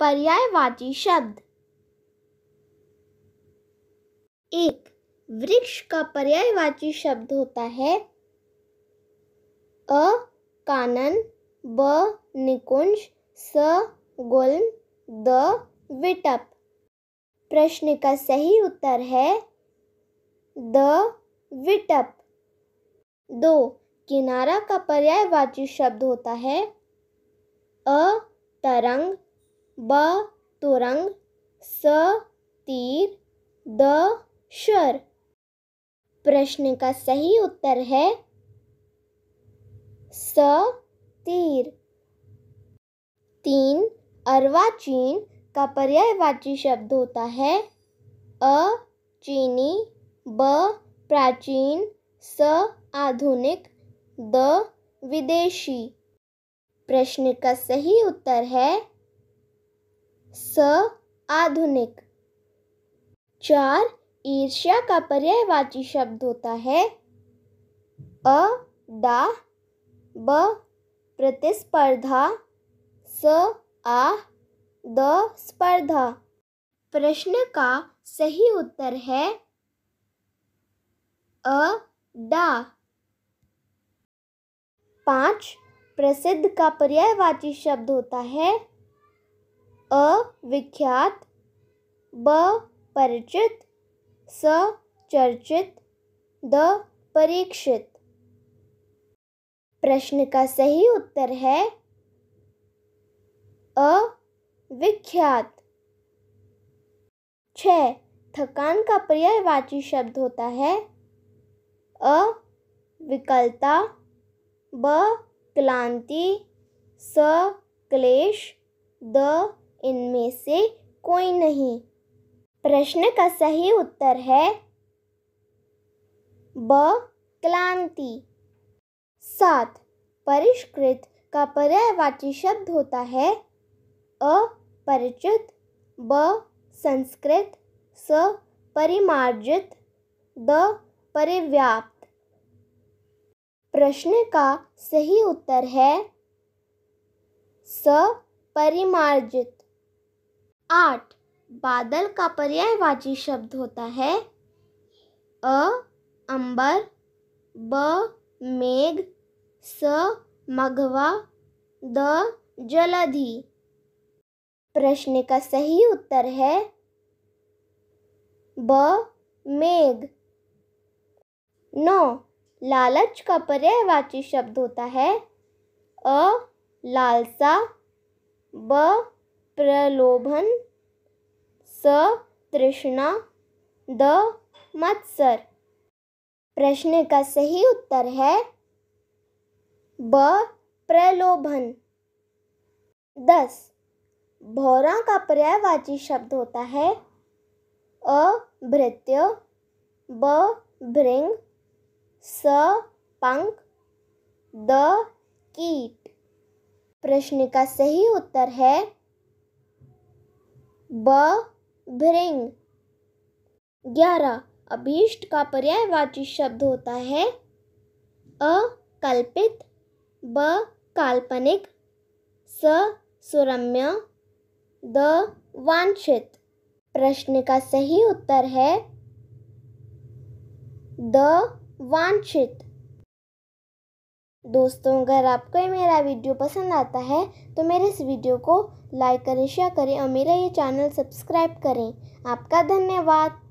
पर्यायवाची शब्द एक वृक्ष का पर्यायवाची शब्द होता है अ कानन ब निकुंज स गुल द विटप प्रश्न का सही उत्तर है द विटप दो किनारा का पर्यायवाची शब्द होता है अ तरंग ब तुरंग स तीर द शर प्रश्न का सही उत्तर है स तीर तीन अर्वाचीन का पर्यायवाची शब्द होता है अ चीनी ब प्राचीन स आधुनिक द विदेशी प्रश्न का सही उत्तर है स आधुनिक चार ईर्ष्या का पर्यायवाची शब्द होता है अ डा ब प्रतिस्पर्धा स आ द स्पर्धा प्रश्न का सही उत्तर है अ डा पांच प्रसिद्ध का पर्यायवाची शब्द होता है अ विख्यात ब परिचित स चर्चित द परीक्षित प्रश्न का सही उत्तर है अ विख्यात छ थकान का पर्यायवाची शब्द होता है अ विकलता ब क्लांति स क्लेश द इनमें से कोई नहीं प्रश्न का सही उत्तर है ब क्लांति सात परिष्कृत का पर्यायवाची शब्द होता है अपरिचित ब संस्कृत स परिमार्जित द परिव्याप्त प्रश्न का सही उत्तर है स परिमार्जित आठ बादल का पर्यायवाची शब्द होता है अ अंबर ब मेघ स मघवा द जलधि प्रश्न का सही उत्तर है ब मेघ नौ लालच का पर्यायवाची शब्द होता है अ लालसा ब प्रलोभन तृष्णा द मत्सर प्रश्न का सही उत्तर है ब प्रलोभन दस भौरा का पर्यायवाची शब्द होता है अभृत्य ब भृंग स पंख द कीट प्रश्न का सही उत्तर है बभ्रिंग ग्यारह अभीष्ट का पर्यायवाची शब्द होता है अकल्पित ब काल्पनिक स सुरम्य द वांछित प्रश्न का सही उत्तर है द वांछित दोस्तों अगर आपको ये मेरा वीडियो पसंद आता है तो मेरे इस वीडियो को लाइक करें शेयर करें और मेरा ये चैनल सब्सक्राइब करें आपका धन्यवाद